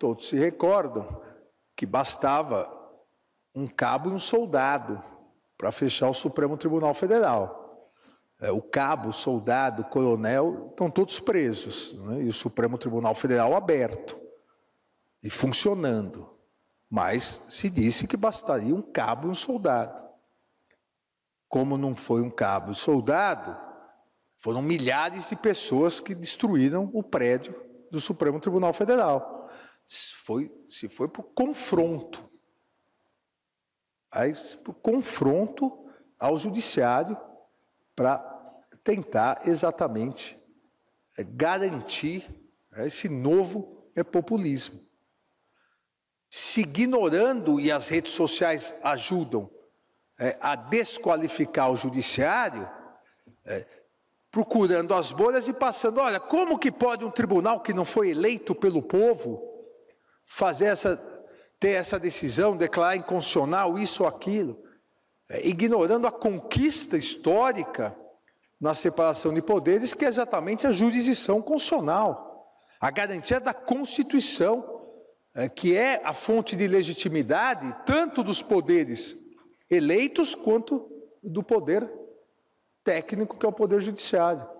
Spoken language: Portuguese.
Todos se recordam que bastava um cabo e um soldado para fechar o Supremo Tribunal Federal. É, o cabo, o soldado, o coronel estão todos presos né? e o Supremo Tribunal Federal aberto e funcionando. Mas se disse que bastaria um cabo e um soldado. Como não foi um cabo e soldado, foram milhares de pessoas que destruíram o prédio do Supremo Tribunal Federal se foi, se foi por confronto. Aí, por confronto ao judiciário para tentar exatamente eh, garantir né, esse novo populismo. Se ignorando, e as redes sociais ajudam eh, a desqualificar o judiciário, eh, procurando as bolhas e passando: olha, como que pode um tribunal que não foi eleito pelo povo fazer essa, ter essa decisão, declarar inconstitucional isso ou aquilo, é, ignorando a conquista histórica na separação de poderes, que é exatamente a jurisdição constitucional, a garantia da Constituição, é, que é a fonte de legitimidade tanto dos poderes eleitos quanto do poder técnico, que é o poder judiciário.